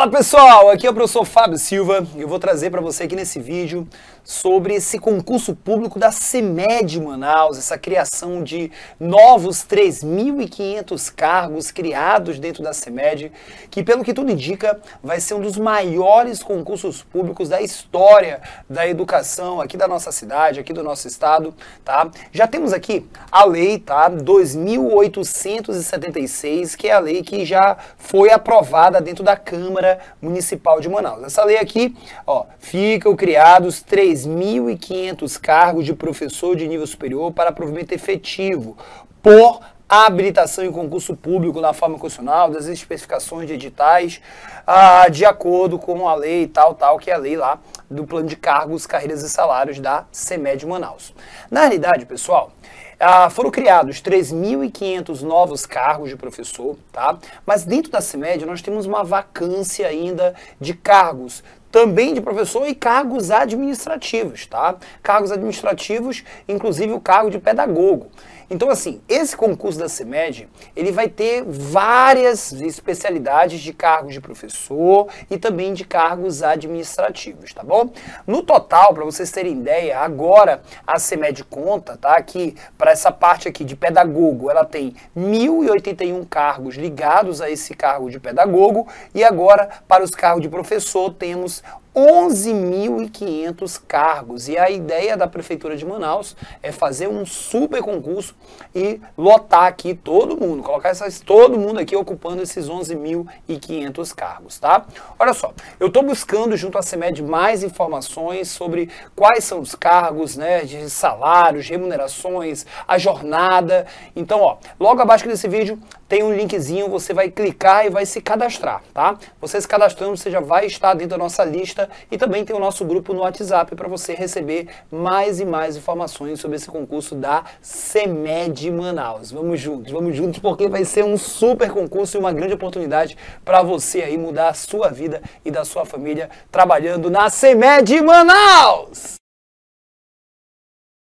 Fala pessoal, aqui é o professor Fábio Silva e eu vou trazer para você aqui nesse vídeo sobre esse concurso público da CEMED Manaus, essa criação de novos 3.500 cargos criados dentro da CEMED, que pelo que tudo indica vai ser um dos maiores concursos públicos da história da educação aqui da nossa cidade, aqui do nosso estado, tá? Já temos aqui a lei, tá? 2.876, que é a lei que já foi aprovada dentro da Câmara Câmara Municipal de Manaus. Essa lei aqui, ó, ficam criados 3.500 cargos de professor de nível superior para provimento efetivo por habilitação em concurso público na forma constitucional, das especificações de editais, ah, de acordo com a lei tal, tal, que é a lei lá do plano de cargos, carreiras e salários da CEMED Manaus. Na realidade, pessoal, ah, foram criados 3.500 novos cargos de professor, tá? Mas dentro da CIMED nós temos uma vacância ainda de cargos, também de professor e cargos administrativos, tá? Cargos administrativos, inclusive o cargo de pedagogo. Então, assim, esse concurso da CEMED, ele vai ter várias especialidades de cargos de professor e também de cargos administrativos, tá bom? No total, para vocês terem ideia, agora a CEMED conta, tá? Que para para essa parte aqui de pedagogo, ela tem 1.081 cargos ligados a esse cargo de pedagogo e agora para os cargos de professor temos 11.500 cargos. E a ideia da Prefeitura de Manaus é fazer um super concurso e lotar aqui todo mundo, colocar essas, todo mundo aqui ocupando esses 11.500 cargos, tá? Olha só, eu estou buscando junto à CEMED mais informações sobre quais são os cargos, né, de salários, remunerações, a jornada. Então, ó, logo abaixo desse vídeo tem um linkzinho, você vai clicar e vai se cadastrar, tá? Você se cadastrando, você já vai estar dentro da nossa lista e também tem o nosso grupo no WhatsApp para você receber mais e mais informações sobre esse concurso da CEMED Manaus. Vamos juntos, vamos juntos porque vai ser um super concurso e uma grande oportunidade para você aí mudar a sua vida e da sua família trabalhando na CEMED Manaus!